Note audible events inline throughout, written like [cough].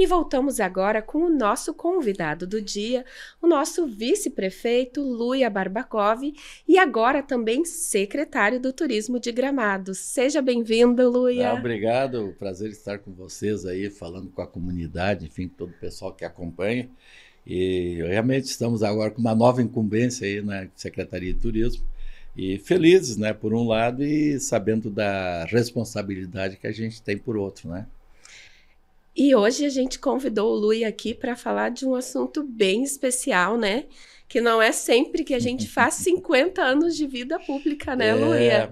E voltamos agora com o nosso convidado do dia, o nosso vice-prefeito Luia Barbakov e agora também secretário do Turismo de Gramado. Seja bem-vindo, Luia. Ah, obrigado, é prazer estar com vocês aí, falando com a comunidade, enfim, todo o pessoal que acompanha. E realmente estamos agora com uma nova incumbência aí na Secretaria de Turismo e felizes, né, por um lado, e sabendo da responsabilidade que a gente tem por outro, né? E hoje a gente convidou o Lui aqui para falar de um assunto bem especial, né? que não é sempre que a gente [laughs] faz 50 anos de vida pública, né, é, Luia?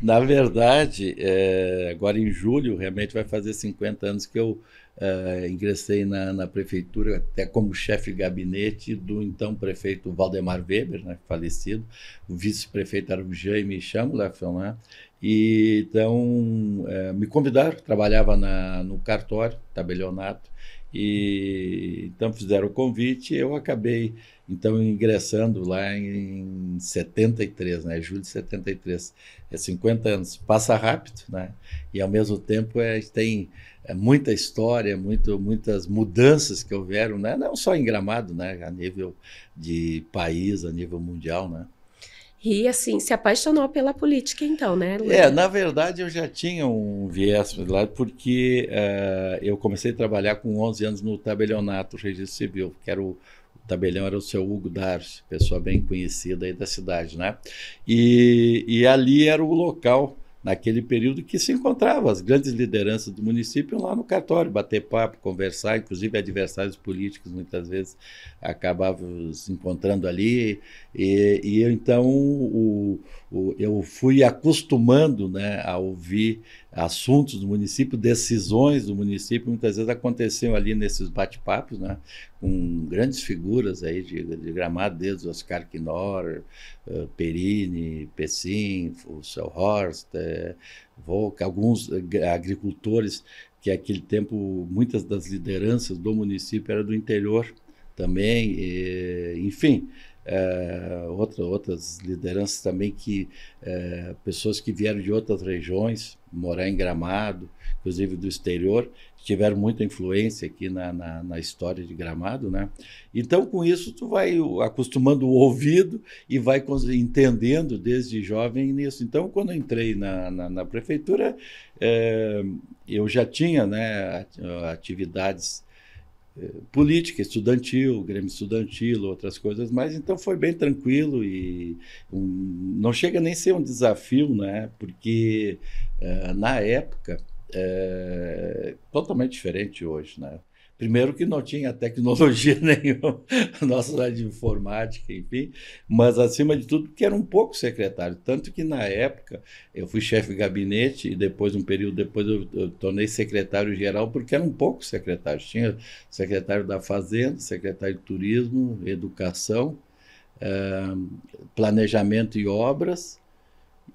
Na verdade, é, agora em julho, realmente vai fazer 50 anos que eu é, ingressei na, na, prefeitura, até como chefe de gabinete do então prefeito Valdemar Weber, né, falecido, o vice-prefeito era me chama, Chamulafon, né? E, então, é, me convidaram, trabalhava na, no cartório, tabelionato, e então fizeram o convite e eu acabei então ingressando lá em 73, né? Julho de 73. É 50 anos, passa rápido, né? E ao mesmo tempo é, tem é, muita história, muito, muitas mudanças que houveram, né? Não só em Gramado, né? A nível de país, a nível mundial, né? E assim, se apaixonou pela política, então, né? Luiz? É, na verdade eu já tinha um viés lá, porque uh, eu comecei a trabalhar com 11 anos no tabelionato registro civil, que era o, o tabelião era o seu Hugo Darcy, pessoa bem conhecida aí da cidade, né? E, e ali era o local naquele período que se encontravam as grandes lideranças do município lá no cartório, bater papo, conversar, inclusive adversários políticos muitas vezes acabavam se encontrando ali. E, e então o, o, eu fui acostumando né, a ouvir assuntos do município, decisões do município, muitas vezes aconteciam ali nesses bate-papos, né, com grandes figuras aí de, de gramado, desde Oscar Quinor, uh, Perini, Pessin, o seu Horst, alguns eh, agricultores que aquele tempo muitas das lideranças do município era do interior também, e, enfim, eh, outra, outras lideranças também que pessoas que vieram de outras regiões morar em Gramado, inclusive do exterior, tiveram muita influência aqui na, na, na, história de Gramado, né? Então, com isso, tu vai acostumando o ouvido e vai entendendo desde jovem nisso. Então, quando entrei na, na, na prefeitura, eh, eu já tinha né, atividades política estudantil, Grêmio Estudantil, outras coisas mais. Então foi bem tranquilo e um, não chega nem a ser um desafio, né? Porque uh, na época é totalmente diferente hoje, né? Primeiro que não tinha tecnologia [laughs] nenhuma, nossa área de informática, enfim, mas acima de tudo que era um pouco secretário, tanto que na época eu fui chefe de gabinete e depois um período depois eu, eu tornei secretário geral porque era um pouco secretário tinha secretário da Fazenda, secretário de Turismo, Educação, eh, planejamento e obras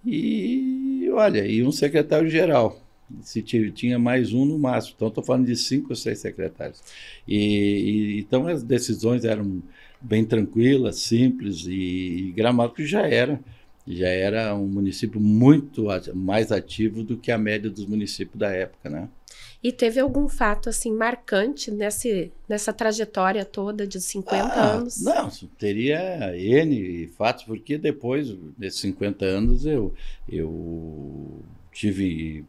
e olha e um secretário geral se tinha mais um no máximo. Então, estou falando de cinco ou seis secretários. E, e, então, as decisões eram bem tranquilas, simples, e, e Gramado que já era já era um município muito mais ativo do que a média dos municípios da época, né? E teve algum fato assim marcante nesse, nessa trajetória toda de 50 ah, anos? Não, teria N fatos, porque depois desses 50 anos eu, eu tive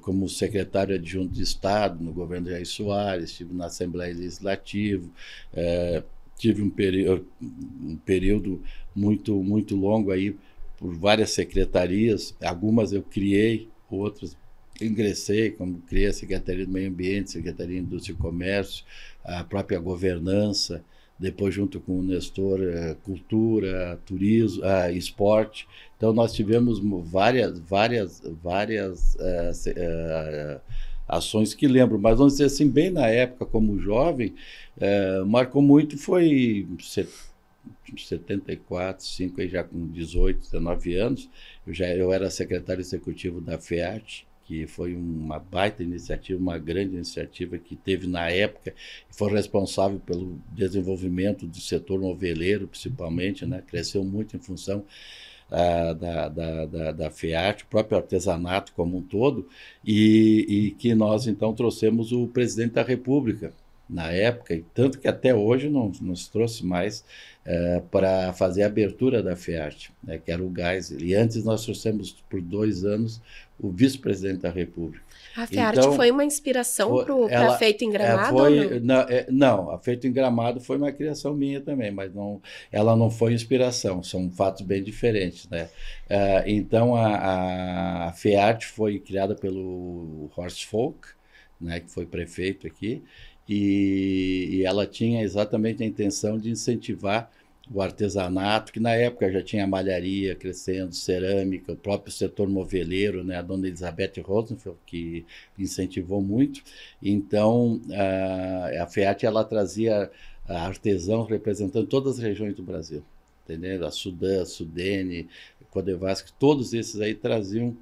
como secretário adjunto de Estado no governo Jair Soares, estive na Assembleia Legislativa, é, tive um, um, período muito, muito longo aí por várias secretarias, algumas eu criei, outras ingressei, como criei a Secretaria do Meio Ambiente, Secretaria de Indústria e Comércio, a própria governança, depois junto com o Nestor, é, cultura, turismo, é, esporte. Então nós tivemos várias, várias, várias é, ações que lembro, mas vamos dizer assim, bem na época como jovem, marcou muito foi 74, 5, já com 18, 19 anos, eu já eu era secretário executivo da FEAT, que foi uma baita iniciativa, uma grande iniciativa que teve na época e foi responsável pelo desenvolvimento do setor noveleiro, principalmente, né? cresceu muito em função uh, da, da, da, da FEAT, o próprio artesanato como um todo, e, e que nós então trouxemos o presidente da República, na época, e tanto que até hoje não nos trouxe mais eh, para fazer a abertura da FEAT, né, que era o gás. E antes nós trouxemos por dois anos o vice-presidente da República. A FEART então, foi uma inspiração para Feito em é, Gramado? Foi, não? É, não, a Feito em Gramado foi uma criação minha também, mas não, ela não foi inspiração, são fatos bem diferentes. Né? Uh, então, a, a, a foi criada pelo Horst Folk, né, que foi prefeito aqui, e, e ela tinha exatamente a intenção de incentivar o artesanato, que na época já tinha malharia crescendo, cerâmica, o próprio setor moveleiro, né, a dona Elizabeth Rosenfeld, que incentivou muito. Então, ah, a, a FEAT ela trazia artesãos representando todas as regiões do Brasil, entendeu? A Sudã, a Sudene, Codevasque, todos esses aí traziam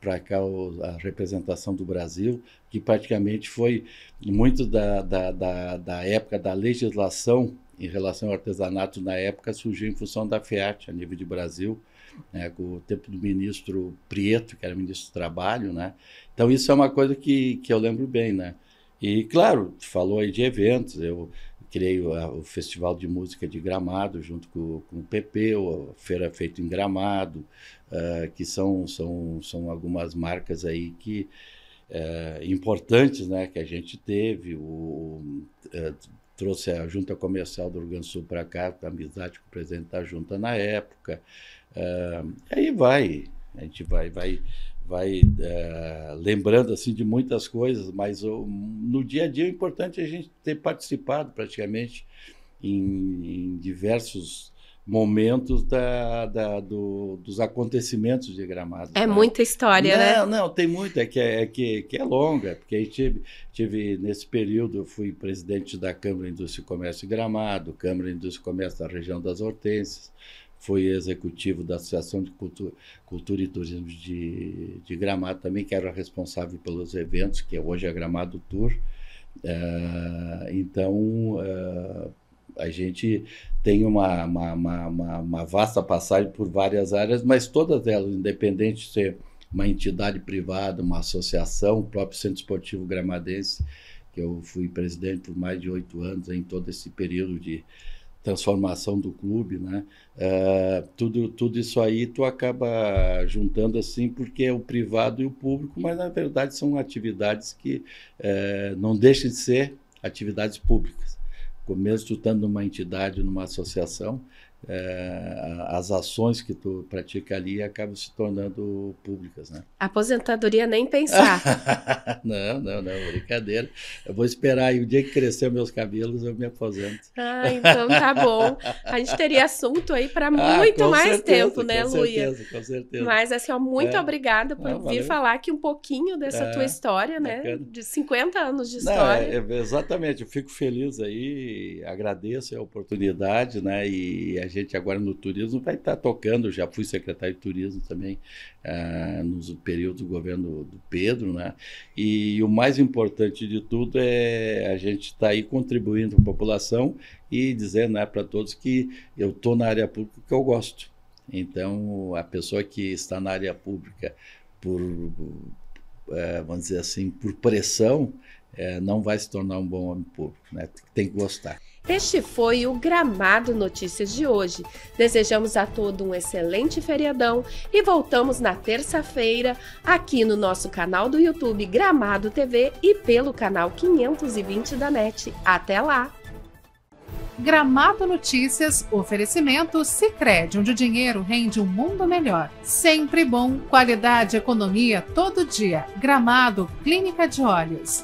para cá a representação do Brasil, que praticamente foi muito da, da, da, da época da legislação em relação ao artesanato na época surgiu em função da FEAT, a nível de Brasil, né, com o tempo do ministro Prieto, que era ministro do Trabalho. Né? Então, isso é uma coisa que, que eu lembro bem. Né? E, claro, falou aí de eventos, eu criei o, o Festival de Música de Gramado, junto com, com o PP, a Feira Feito em Gramado, uh, que são, são, são algumas marcas aí que, é, importantes né, que a gente teve. O, eh, trouxe a Junta Comercial do Rio Grande do Sul para cá, amizade com o presidente da Junta na época. Uh, aí vai, a gente vai, vai, vai uh, lembrando assim de muitas coisas, mas no dia a dia é importante a gente ter participado praticamente em, em diversos momentos da, da do, dos acontecimentos de Gramado. É muita história, né? não, né? Não, tem muita, é que é, é, que, que, é longa, porque aí tive, tive, nesse período, eu fui presidente da Câmara Indústria e Comércio de Gramado, Câmara Indústria e Comércio da região das Hortênsias, fui executivo da Associação de Cultura, Cultura e Turismo de, de, Gramado também, que era responsável pelos eventos, que hoje é Gramado Tour. Uh, então, uh, a gente tem uma, uma, uma, uma, vasta passagem por várias áreas, mas todas elas, independente de ser uma entidade privada, uma associação, o próprio Centro Esportivo Gramadense, que eu fui presidente por mais de oito anos, em todo esse período de transformação do clube, né? Uh, tudo, tudo isso aí tu acaba juntando assim porque é o privado e o público, mas na verdade são atividades que uh, não deixam de ser atividades públicas começo estando numa entidade, numa associação, é, as ações que tu pratica ali acabam se tornando públicas, né? Aposentadoria nem pensar. [laughs] não, não, não, brincadeira. Eu vou esperar aí o dia que crescer meus cabelos eu me aposento. Ah, então tá bom. A gente teria assunto aí para ah, muito ah, mais certeza, tempo, né, Luia? Com certeza, com certeza. Mas assim, ó, muito é. obrigada por não, vir valeu. falar aqui um pouquinho dessa é, tua história, né? bacana. né? De 50 anos de história. Não, é, é, exatamente, eu fico feliz aí, agradeço a oportunidade, né? E a gente agora no turismo vai estar tá tocando, já fui secretário de turismo também ah, no período do governo do Pedro, né? E, e o mais importante de tudo é a gente estar tá aí contribuindo com a população e dizendo né, para todos que eu estou na área pública que eu gosto. Então, a pessoa que está na área pública por, eh, vamos dizer assim, por pressão, é, não vai se tornar um bom homem público, né? Tem que gostar. Este foi o Gramado Notícias de hoje. Desejamos a todos um excelente feriadão e voltamos na terça-feira aqui no nosso canal do YouTube Gramado TV e pelo canal 520 da NET. Até lá! Gramado Notícias, oferecimento Sicredi, onde o dinheiro rende um mundo melhor. Sempre bom, qualidade, economia todo dia. Gramado, Clínica de Olhos.